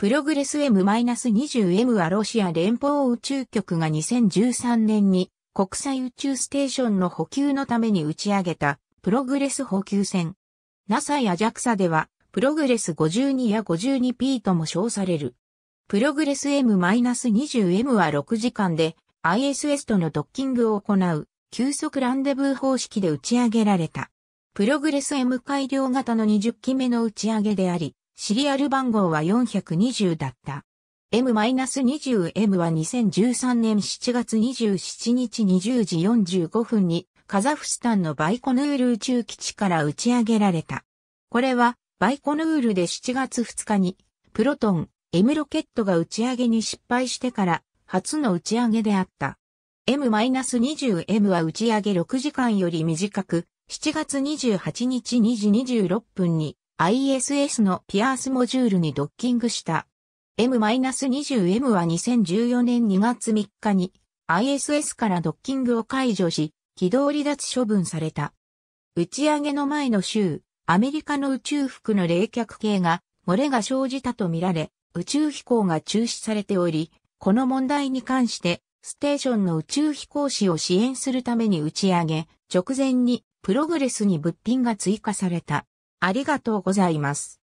プログレス M-20M はロシア連邦宇宙局が2013年に国際宇宙ステーションの補給のために打ち上げたプログレス補給船。NASA や JAXA ではプログレス52や 52P とも称される。プログレス M-20M は6時間で ISS とのドッキングを行う急速ランデブー方式で打ち上げられた。プログレス M 改良型の20機目の打ち上げであり、シリアル番号は420だった。M-20M は2013年7月27日20時45分にカザフスタンのバイコヌール宇宙基地から打ち上げられた。これはバイコヌールで7月2日にプロトン M ロケットが打ち上げに失敗してから初の打ち上げであった。M-20M は打ち上げ6時間より短く7月28日2時26分に ISS のピアースモジュールにドッキングした。M-20M は2014年2月3日に ISS からドッキングを解除し、軌道離脱処分された。打ち上げの前の週、アメリカの宇宙服の冷却系が漏れが生じたとみられ、宇宙飛行が中止されており、この問題に関して、ステーションの宇宙飛行士を支援するために打ち上げ、直前にプログレスに物品が追加された。ありがとうございます。